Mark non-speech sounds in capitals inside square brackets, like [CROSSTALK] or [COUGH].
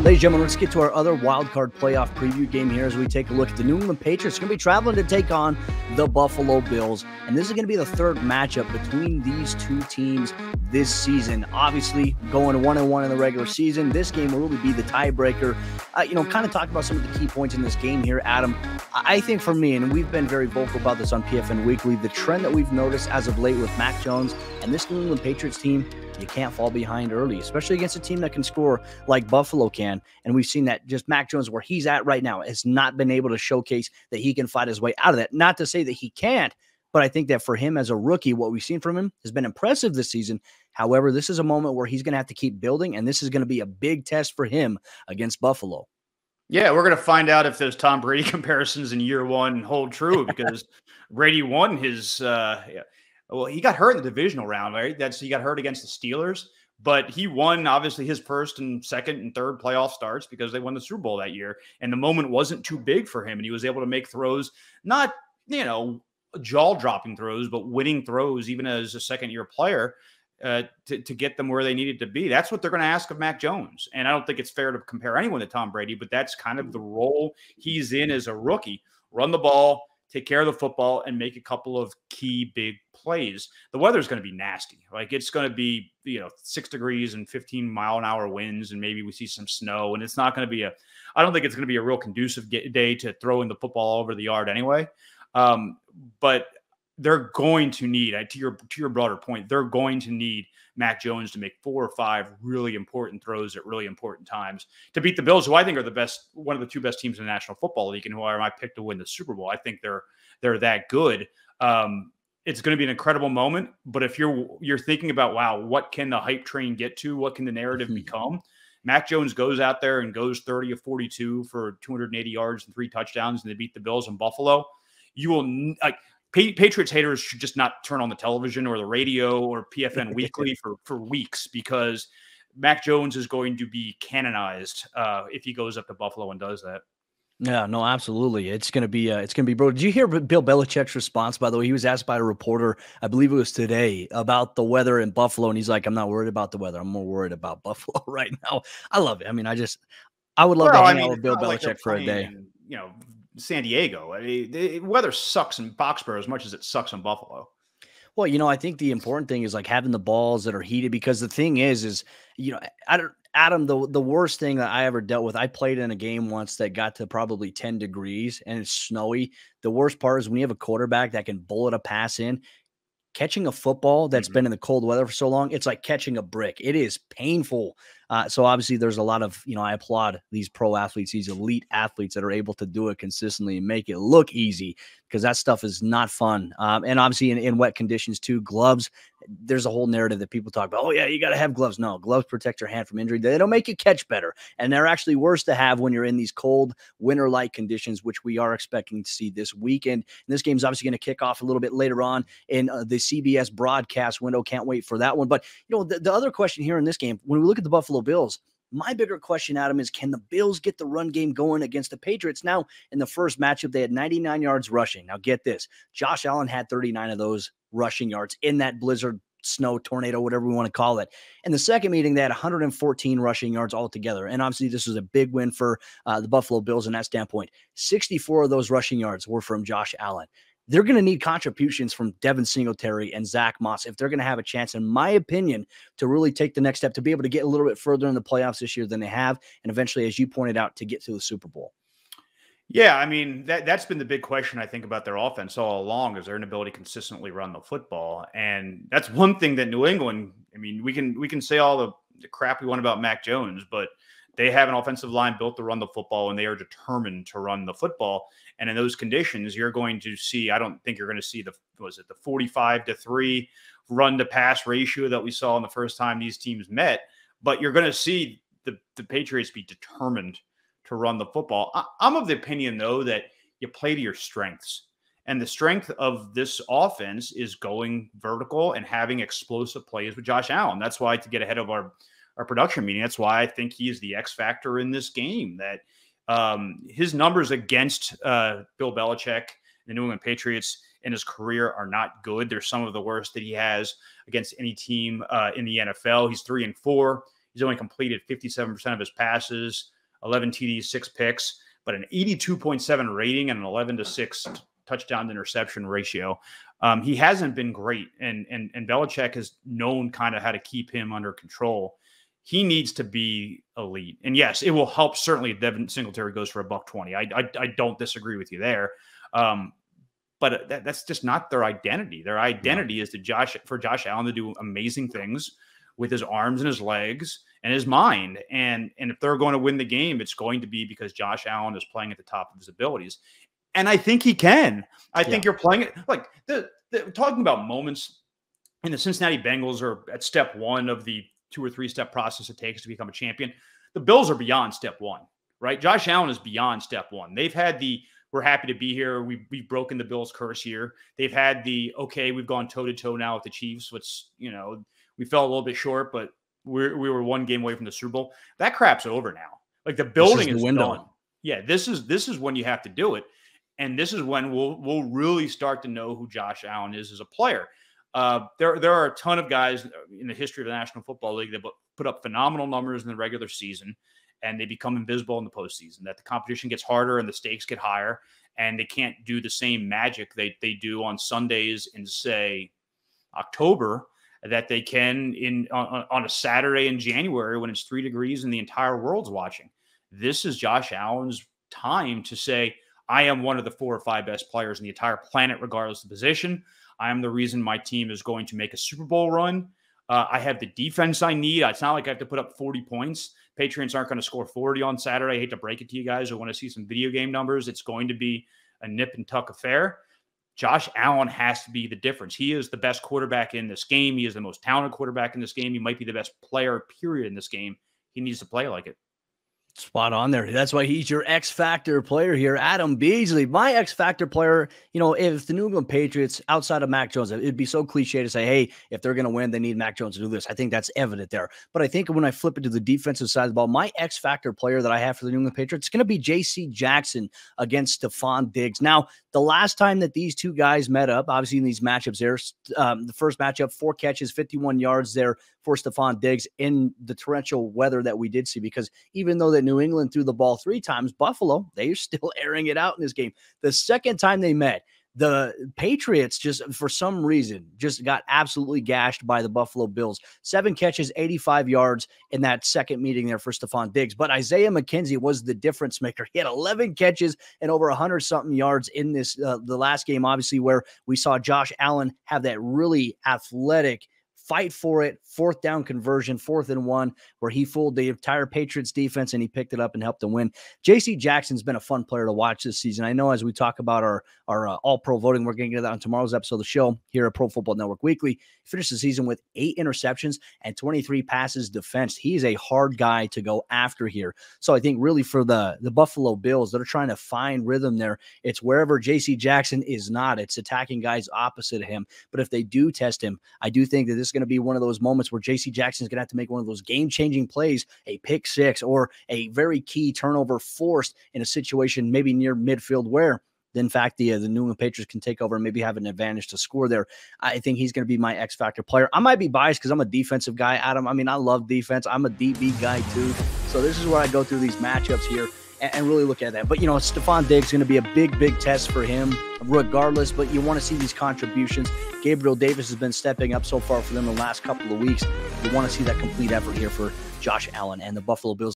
Ladies and gentlemen, let's get to our other wild card playoff preview game here as we take a look at the New England Patriots. Going to be traveling to take on the Buffalo Bills, and this is going to be the third matchup between these two teams this season. Obviously, going one and one in the regular season, this game will really be the tiebreaker. Uh, you know, kind of talk about some of the key points in this game here, Adam. I think for me, and we've been very vocal about this on PFN Weekly, the trend that we've noticed as of late with Mac Jones and this New England Patriots team you can't fall behind early, especially against a team that can score like Buffalo can. And we've seen that just Mac Jones, where he's at right now, has not been able to showcase that he can fight his way out of that. Not to say that he can't, but I think that for him as a rookie, what we've seen from him has been impressive this season. However, this is a moment where he's going to have to keep building, and this is going to be a big test for him against Buffalo. Yeah, we're going to find out if those Tom Brady [LAUGHS] comparisons in year one hold true because [LAUGHS] Brady won his uh, well, he got hurt in the divisional round, right? That's he got hurt against the Steelers, but he won obviously his first and second and third playoff starts because they won the Super Bowl that year, and the moment wasn't too big for him, and he was able to make throws, not you know jaw dropping throws, but winning throws even as a second year player. Uh, to, to get them where they needed to be. That's what they're going to ask of Mac Jones. And I don't think it's fair to compare anyone to Tom Brady, but that's kind of the role he's in as a rookie. Run the ball, take care of the football, and make a couple of key big plays. The weather's going to be nasty. Like it's going to be, you know, six degrees and 15 mile an hour winds, and maybe we see some snow. And it's not going to be a, I don't think it's going to be a real conducive day to throwing the football all over the yard anyway. Um, but they're going to need to your to your broader point they're going to need mac jones to make four or five really important throws at really important times to beat the bills who i think are the best one of the two best teams in the national football league and who are my pick to win the super bowl i think they're they're that good um, it's going to be an incredible moment but if you're you're thinking about wow what can the hype train get to what can the narrative mm-hmm. become Mac Jones goes out there and goes 30 of 42 for 280 yards and three touchdowns, and they beat the Bills in Buffalo. You will like Patriots haters should just not turn on the television or the radio or PFN [LAUGHS] Weekly for for weeks because Mac Jones is going to be canonized uh, if he goes up to Buffalo and does that. Yeah, no, absolutely. It's gonna be uh, it's gonna be Bro, Did you hear Bill Belichick's response? By the way, he was asked by a reporter, I believe it was today, about the weather in Buffalo, and he's like, "I'm not worried about the weather. I'm more worried about [LAUGHS] Buffalo right now." I love it. I mean, I just I would love well, to hang I mean, out with Bill Belichick like for a day. you know, San Diego. I mean, the weather sucks in Boxborough as much as it sucks in Buffalo. Well, you know, I think the important thing is like having the balls that are heated because the thing is, is you know, I don't. Adam, the the worst thing that I ever dealt with, I played in a game once that got to probably 10 degrees and it's snowy. The worst part is when you have a quarterback that can bullet a pass in, catching a football that's mm-hmm. been in the cold weather for so long it's like catching a brick it is painful uh, so obviously there's a lot of you know i applaud these pro athletes these elite athletes that are able to do it consistently and make it look easy because that stuff is not fun um, and obviously in, in wet conditions too gloves there's a whole narrative that people talk about. Oh, yeah, you got to have gloves. No, gloves protect your hand from injury. They don't make you catch better. And they're actually worse to have when you're in these cold, winter like conditions, which we are expecting to see this weekend. And this game's obviously going to kick off a little bit later on in uh, the CBS broadcast window. Can't wait for that one. But, you know, the, the other question here in this game, when we look at the Buffalo Bills, my bigger question, Adam, is can the Bills get the run game going against the Patriots? Now, in the first matchup, they had 99 yards rushing. Now, get this Josh Allen had 39 of those rushing yards in that blizzard snow, tornado, whatever we want to call it. And the second meeting, they had 114 rushing yards altogether. And obviously, this was a big win for uh, the Buffalo Bills in that standpoint. 64 of those rushing yards were from Josh Allen they're going to need contributions from Devin Singletary and Zach Moss if they're going to have a chance, in my opinion, to really take the next step to be able to get a little bit further in the playoffs this year than they have, and eventually, as you pointed out, to get to the Super Bowl. Yeah, I mean that that's been the big question I think about their offense all along is their inability to consistently run the football, and that's one thing that New England. I mean, we can we can say all the, the crap we want about Mac Jones, but they have an offensive line built to run the football and they are determined to run the football. And in those conditions, you're going to see, I don't think you're going to see the, was it the 45 to three run to pass ratio that we saw in the first time these teams met, but you're going to see the, the Patriots be determined to run the football. I, I'm of the opinion though, that you play to your strengths. And the strength of this offense is going vertical and having explosive plays with Josh Allen. That's why to get ahead of our our production meeting. That's why I think he is the X factor in this game. That um, his numbers against uh, Bill Belichick, the New England Patriots, in his career are not good. They're some of the worst that he has against any team uh, in the NFL. He's three and four. He's only completed 57% of his passes, 11 TDs, six picks, but an 82.7 rating and an 11 to six touchdown to interception ratio. Um, he hasn't been great, and and and Belichick has known kind of how to keep him under control he needs to be elite. And yes, it will help. Certainly, if Devin Singletary goes for a buck twenty. I, I, I don't disagree with you there. Um, but that, that's just not their identity. Their identity yeah. is to Josh for Josh Allen to do amazing things with his arms and his legs and his mind. And and if they're going to win the game, it's going to be because Josh Allen is playing at the top of his abilities. And I think he can. I yeah. think you're playing it like the, the talking about moments. And the Cincinnati Bengals are at step one of the two or three step process it takes to become a champion. The Bills are beyond step one, right? Josh Allen is beyond step one. They've had the we're happy to be here. We we've broken the Bills curse here. They've had the okay, we've gone toe to toe now with the Chiefs. What's you know we fell a little bit short, but we we were one game away from the Super Bowl. That crap's over now. Like the building this is, is done. Yeah, this is this is when you have to do it, and this is when we'll we'll really start to know who Josh Allen is as a player. Uh, there, there are a ton of guys in the history of the National Football League that put up phenomenal numbers in the regular season, and they become invisible in the postseason. That the competition gets harder and the stakes get higher, and they can't do the same magic they they do on Sundays in say October that they can in on, on a Saturday in January when it's three degrees and the entire world's watching. This is Josh Allen's time to say, I am one of the four or five best players in the entire planet, regardless of position. I am the reason my team is going to make a Super Bowl run. Uh, I have the defense I need. It's not like I have to put up 40 points. Patriots aren't going to score 40 on Saturday. I hate to break it to you guys. I want to see some video game numbers. It's going to be a nip and tuck affair. Josh Allen has to be the difference. He is the best quarterback in this game. He is the most talented quarterback in this game. He might be the best player, period, in this game. He needs to play like it. Spot on there. That's why he's your X Factor player here, Adam Beasley. My X Factor player, you know, if the New England Patriots outside of Mac Jones, it'd be so cliche to say, hey, if they're going to win, they need Mac Jones to do this. I think that's evident there. But I think when I flip it to the defensive side of the ball, my X Factor player that I have for the New England Patriots is going to be J.C. Jackson against Stephon Diggs. Now, the last time that these two guys met up, obviously in these matchups there, um, the first matchup, four catches, 51 yards there for Stephon Diggs in the torrential weather that we did see, because even though they that New England threw the ball three times. Buffalo, they're still [LAUGHS] airing it out in this game. The second time they met, the Patriots just for some reason just got absolutely gashed by the Buffalo Bills. Seven catches, 85 yards in that second meeting there for Stephon Diggs. But Isaiah McKenzie was the difference maker. He had 11 catches and over 100 something yards in this uh, the last game, obviously where we saw Josh Allen have that really athletic fight for it, fourth down conversion, fourth and one, where he fooled the entire Patriots defense and he picked it up and helped them win. JC Jackson's been a fun player to watch this season. I know as we talk about our our uh, all pro voting, we're going to get that on tomorrow's episode of the show here at Pro Football Network Weekly. He finished the season with eight interceptions and 23 passes defensed. He's a hard guy to go after here. So I think really for the, the Buffalo Bills that are trying to find rhythm there, it's wherever JC Jackson is not, it's attacking guys opposite of him. But if they do test him, I do think that this is going going to be one of those moments where J.C. Jackson is going to have to make one of those game changing plays, a pick six or a very key turnover forced in a situation maybe near midfield where in fact the, uh, the New England Patriots can take over and maybe have an advantage to score there. I think he's going to be my X factor player. I might be biased because I'm a defensive guy, Adam. I mean, I love defense. I'm a DB guy too. So this is where I go through these matchups here and, and really look at that. But you know, Stephon Diggs going to be a big, big test for him, regardless. But you want to see these contributions. Gabriel Davis has been stepping up so far for them the last couple of weeks. You want to see that complete effort here for Josh Allen and the Buffalo Bills.